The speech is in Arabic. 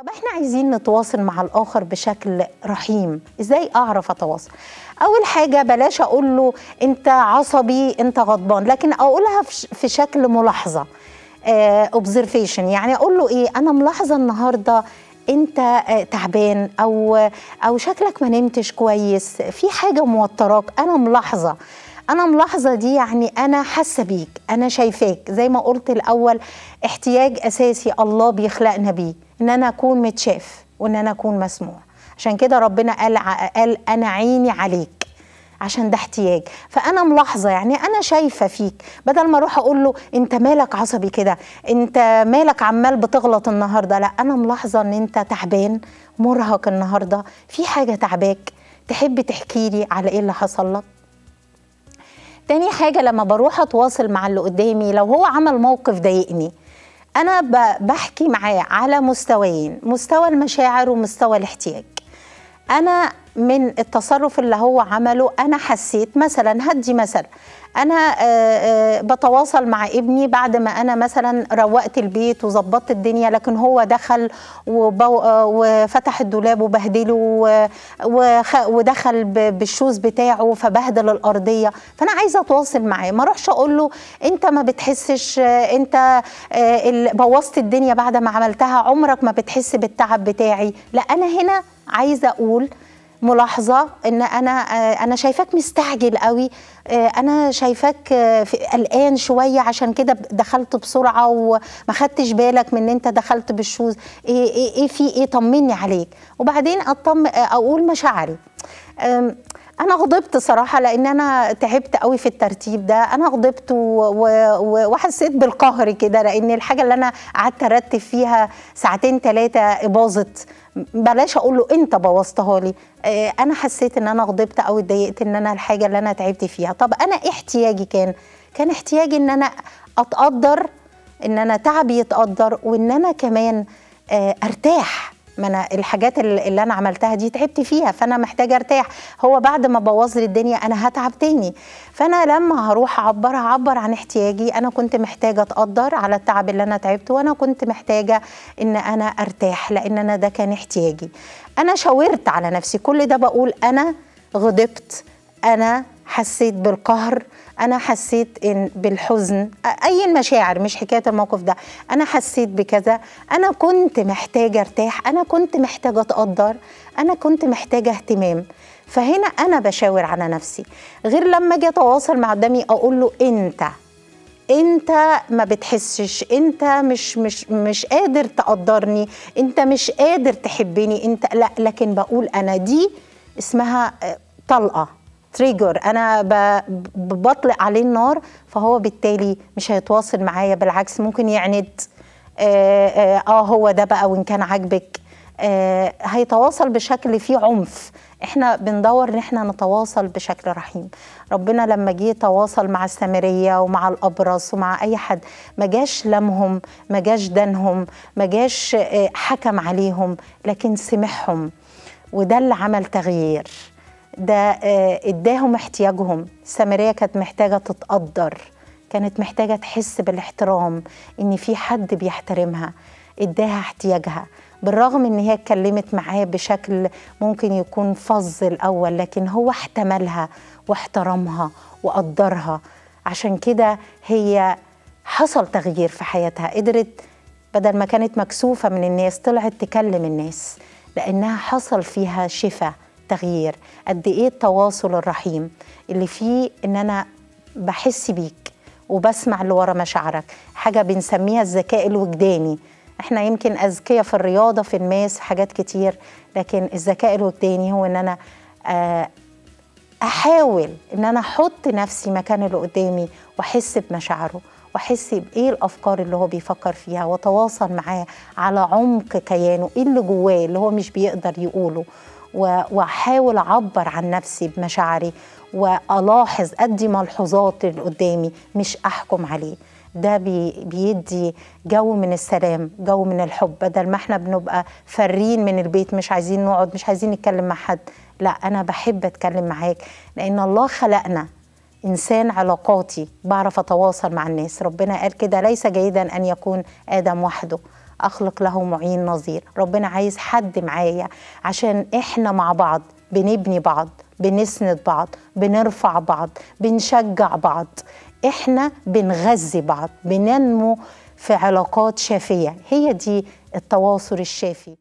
طب احنا عايزين نتواصل مع الاخر بشكل رحيم ازاي اعرف اتواصل اول حاجه بلاش اقول له انت عصبي انت غضبان لكن اقولها في شكل ملاحظه اوبزرفيشن آه, يعني اقول له ايه انا ملاحظه النهارده انت آه، تعبان او آه، او شكلك ما نمتش كويس في حاجه موتراك انا ملاحظه انا ملاحظه دي يعني انا حاسه بيك انا شايفاك زي ما قلت الاول احتياج اساسي الله بيخلقنا بيه ان انا اكون متشاف وان انا اكون مسموع عشان كده ربنا قال قال انا عيني عليك عشان ده احتياج فانا ملاحظه يعني انا شايفه فيك بدل ما اروح اقول له انت مالك عصبي كده انت مالك عمال بتغلط النهارده لا انا ملاحظه ان انت تعبان مرهق النهارده في حاجه تعباك تحب تحكي لي على ايه اللي حصل لك تاني حاجة لما بروح أتواصل مع اللي قدامي لو هو عمل موقف ضايقني أنا بحكي معاه على مستويين مستوى المشاعر ومستوى الاحتياج انا من التصرف اللي هو عمله انا حسيت مثلا هدي مثلا انا آه، آه، بتواصل مع ابني بعد ما انا مثلا روقت البيت وظبطت الدنيا لكن هو دخل آه، وفتح الدولاب وبهدله ودخل بالشوز بتاعه فبهدل الارضيه فانا عايزه اتواصل معاه ما اروحش اقول له انت ما بتحسش انت بوظت الدنيا بعد ما عملتها عمرك ما بتحس بالتعب بتاعي لا انا هنا عايزه اقول ملاحظه ان انا آه، انا شايفاك مستعجل قوي آه، انا شايفاك آه، قلقان شويه عشان كده دخلت بسرعه وما خدتش بالك من ان انت دخلت بالشوز ايه ايه, إيه في ايه طمني عليك وبعدين اطم اقول مشاعري انا غضبت صراحه لان انا تعبت قوي في الترتيب ده انا غضبت وحسيت بالقهر كده لان الحاجه اللي انا قعدت ارتب فيها ساعتين ثلاثه باظت بلاش اقول له انت بوظتها لي آه، انا حسيت ان انا غضبت او اتضايقت ان انا الحاجه اللي انا تعبت فيها طب انا احتياجي كان كان احتياجي ان انا اتقدر ان انا تعبي يتقدر وان انا كمان آه، ارتاح ما انا الحاجات اللي انا عملتها دي تعبت فيها فانا محتاجه ارتاح هو بعد ما بوظ لي الدنيا انا هتعب تاني فانا لما هروح اعبر اعبر عن احتياجي انا كنت محتاجه اتقدر على التعب اللي انا تعبته وانا كنت محتاجه ان انا ارتاح لان انا ده كان احتياجي انا شاورت على نفسي كل ده بقول انا غضبت انا حسيت بالقهر انا حسيت إن بالحزن اي المشاعر مش حكايه الموقف ده انا حسيت بكذا انا كنت محتاجه ارتاح انا كنت محتاجه اتقدر انا كنت محتاجه اهتمام فهنا انا بشاور على نفسي غير لما اجي اتواصل مع قدامي اقول له انت انت ما بتحسش انت مش مش مش قادر تقدرني انت مش قادر تحبني انت لا لكن بقول انا دي اسمها آه، طلقه تريجر انا بطلق عليه النار فهو بالتالي مش هيتواصل معايا بالعكس ممكن يعند آه،, آه،, آه, هو ده بقى وان كان عاجبك آه هيتواصل بشكل فيه عنف احنا بندور ان احنا نتواصل بشكل رحيم ربنا لما جه تواصل مع السامريه ومع الابرص ومع اي حد ما جاش لمهم ما جاش دانهم ما جاش آه، حكم عليهم لكن سمحهم وده اللي عمل تغيير ده آه، اداهم احتياجهم سامريا كانت محتاجة تتقدر كانت محتاجة تحس بالاحترام إن في حد بيحترمها اداها احتياجها بالرغم ان هي اتكلمت معاه بشكل ممكن يكون فظ الاول لكن هو احتملها واحترمها وقدرها عشان كده هي حصل تغيير في حياتها قدرت بدل ما كانت مكسوفه من الناس طلعت تكلم الناس لانها حصل فيها شفاء التغيير قد ايه التواصل الرحيم اللي فيه ان انا بحس بيك وبسمع اللي ورا مشاعرك حاجه بنسميها الذكاء الوجداني احنا يمكن اذكياء في الرياضه في الماس في حاجات كتير لكن الذكاء الوجداني هو ان انا آه، احاول ان انا احط نفسي مكان اللي قدامي واحس بمشاعره واحس بايه الافكار اللي هو بيفكر فيها واتواصل معاه على عمق كيانه ايه اللي جواه اللي هو مش بيقدر يقوله واحاول اعبر عن نفسي بمشاعري والاحظ ادي ملحوظات اللي قدامي مش احكم عليه ده بي بيدي جو من السلام جو من الحب بدل ما احنا بنبقى فارين من البيت مش عايزين نقعد مش عايزين نتكلم مع حد لا انا بحب اتكلم معاك لان الله خلقنا انسان علاقاتي بعرف اتواصل مع الناس ربنا قال كده ليس جيدا ان يكون ادم وحده أخلق له معين نظير ربنا عايز حد معايا عشان إحنا مع بعض بنبني بعض بنسند بعض بنرفع بعض بنشجع بعض إحنا بنغذي بعض بننمو في علاقات شافية هي دي التواصل الشافي